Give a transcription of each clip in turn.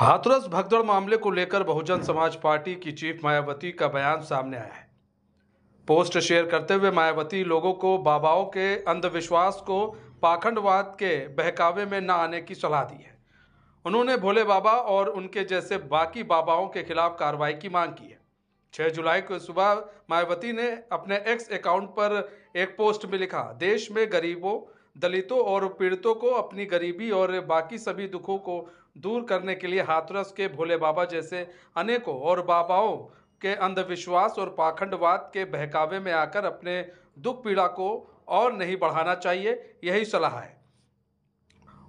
हाथरस भगदड़ मामले को लेकर बहुजन समाज पार्टी की चीफ मायावती का बयान सामने आया है पोस्ट शेयर करते हुए मायावती लोगों को बाबाओं के अंधविश्वास को पाखंडवाद के बहकावे में न आने की सलाह दी है उन्होंने भोले बाबा और उनके जैसे बाकी बाबाओं के खिलाफ कार्रवाई की मांग की है छह जुलाई को सुबह मायावती ने अपने एक्स अकाउंट पर एक पोस्ट में लिखा देश में गरीबों दलितों और पीड़ितों को अपनी गरीबी और बाकी सभी दुखों को दूर करने के लिए हाथरस के भोले बाबा जैसे अनेकों और बाबाओं के अंधविश्वास और पाखंडवाद के बहकावे में आकर अपने दुख पीड़ा को और नहीं बढ़ाना चाहिए यही सलाह है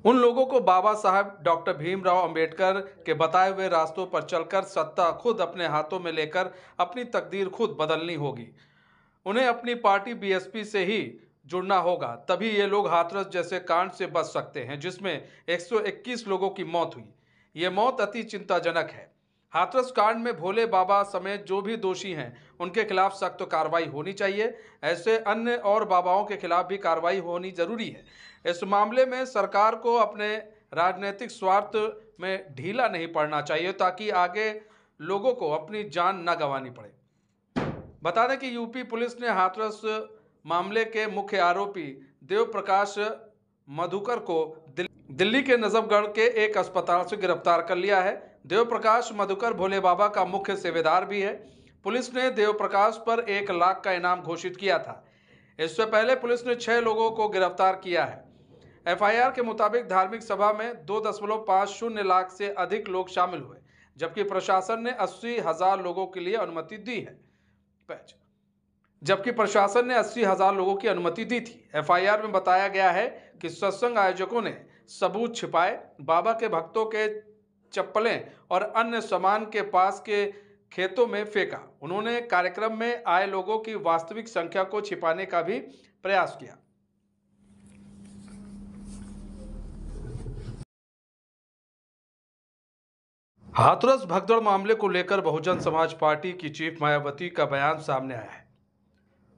उन लोगों को बाबा साहब डॉक्टर भीमराव अंबेडकर के बताए हुए रास्तों पर चलकर सत्ता खुद अपने हाथों में लेकर अपनी तकदीर खुद बदलनी होगी उन्हें अपनी पार्टी बीएसपी से ही जुड़ना होगा तभी ये लोग हाथरस जैसे कांड से बच सकते हैं जिसमें 121 लोगों की मौत हुई ये मौत अति चिंताजनक है हाथरस कांड में भोले बाबा समेत जो भी दोषी हैं उनके खिलाफ सख्त कार्रवाई होनी चाहिए ऐसे अन्य और बाबाओं के खिलाफ भी कार्रवाई होनी जरूरी है इस मामले में सरकार को अपने राजनीतिक स्वार्थ में ढीला नहीं पड़ना चाहिए ताकि आगे लोगों को अपनी जान न गंवानी पड़े बता दें कि यूपी पुलिस ने हाथरस मामले के मुख्य आरोपी देव प्रकाश मधुकर को दिल्ली के नजफगढ़ के एक अस्पताल से गिरफ्तार कर लिया है देव प्रकाश मधुकर भोले बाबा का मुख्य सेवेदार भी है पुलिस ने देव प्रकाश पर एक लाख का इनाम घोषित किया था इससे पहले पुलिस ने छह लोगों को गिरफ्तार किया है एफआईआर के मुताबिक धार्मिक सभा में दो दशमलव पाँच शून्य लाख से अधिक लोग शामिल हुए जबकि प्रशासन ने अस्सी हजार लोगों के लिए अनुमति दी है जबकि प्रशासन ने अस्सी हजार लोगों की अनुमति दी थी एफआईआर में बताया गया है कि सत्संग आयोजकों ने सबूत छिपाए बाबा के भक्तों के चप्पलें और अन्य सामान के पास के खेतों में फेंका उन्होंने कार्यक्रम में आए लोगों की वास्तविक संख्या को छिपाने का भी प्रयास किया हाथरस भगदड़ मामले को लेकर बहुजन समाज पार्टी की चीफ मायावती का बयान सामने आया है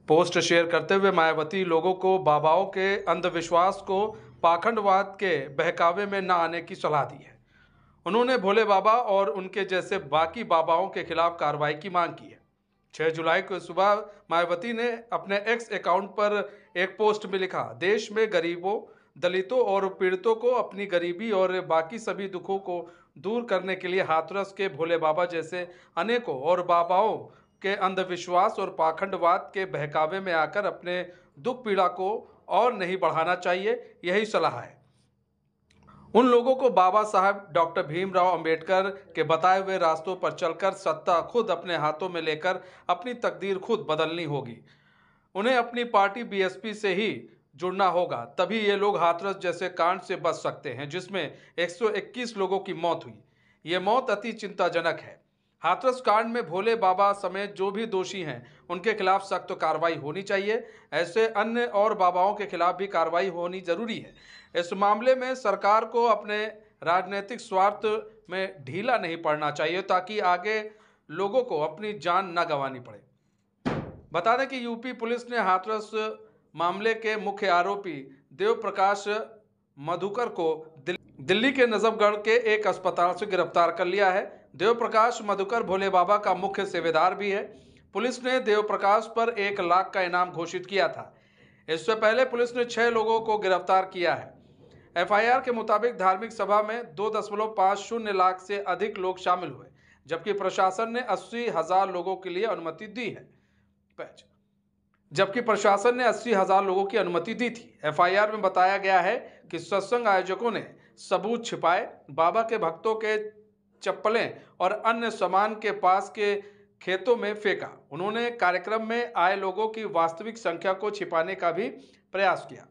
पोस्ट शेयर करते हुए मायावती लोगों को बाबाओं के अंधविश्वास को पाखंडवाद के बहकावे में न आने की सलाह दी है उन्होंने भोले बाबा और उनके जैसे बाकी बाबाओं के खिलाफ कार्रवाई की मांग की है छः जुलाई को सुबह मायावती ने अपने एक्स अकाउंट पर एक पोस्ट में लिखा देश में गरीबों दलितों और पीड़ितों को अपनी गरीबी और बाकी सभी दुखों को दूर करने के लिए हाथरस के भोले बाबा जैसे अनेकों और बाबाओं के अंधविश्वास और पाखंडवाद के बहकावे में आकर अपने दुख पीड़ा को और नहीं बढ़ाना चाहिए यही सलाह है उन लोगों को बाबा साहब डॉक्टर भीमराव अंबेडकर के बताए हुए रास्तों पर चलकर सत्ता खुद अपने हाथों में लेकर अपनी तकदीर खुद बदलनी होगी उन्हें अपनी पार्टी बीएसपी से ही जुड़ना होगा तभी ये लोग हाथरस जैसे कांड से बच सकते हैं जिसमें 121 लोगों की मौत हुई ये मौत अति चिंताजनक है हाथरस कांड में भोले बाबा समेत जो भी दोषी हैं उनके खिलाफ सख्त कार्रवाई होनी चाहिए ऐसे अन्य और बाबाओं के खिलाफ भी कार्रवाई होनी जरूरी है इस मामले में सरकार को अपने राजनीतिक स्वार्थ में ढीला नहीं पड़ना चाहिए ताकि आगे लोगों को अपनी जान न गंवानी पड़े बता दें कि यूपी पुलिस ने हाथरस मामले के मुख्य आरोपी देव प्रकाश मधुकर को दिल्ली के नजफगढ़ के एक अस्पताल से गिरफ्तार कर लिया है देवप्रकाश मधुकर भोले बाबा का मुख्य सेवेदार भी है पुलिस ने देवप्रकाश पर एक लाख का इनाम घोषित किया था इससे पहले पुलिस ने छह लोगों को गिरफ्तार किया है एफआईआर के मुताबिक धार्मिक सभा में दो दशमलव पाँच शून्य लाख से अधिक लोग शामिल हुए जबकि प्रशासन ने अस्सी हजार लोगों के लिए अनुमति दी है जबकि प्रशासन ने अस्सी हजार लोगों की अनुमति दी थी एफआईआर में बताया गया है कि सत्संग आयोजकों ने सबूत छिपाए बाबा के भक्तों के चप्पलें और अन्य सामान के पास के खेतों में फेंका उन्होंने कार्यक्रम में आए लोगों की वास्तविक संख्या को छिपाने का भी प्रयास किया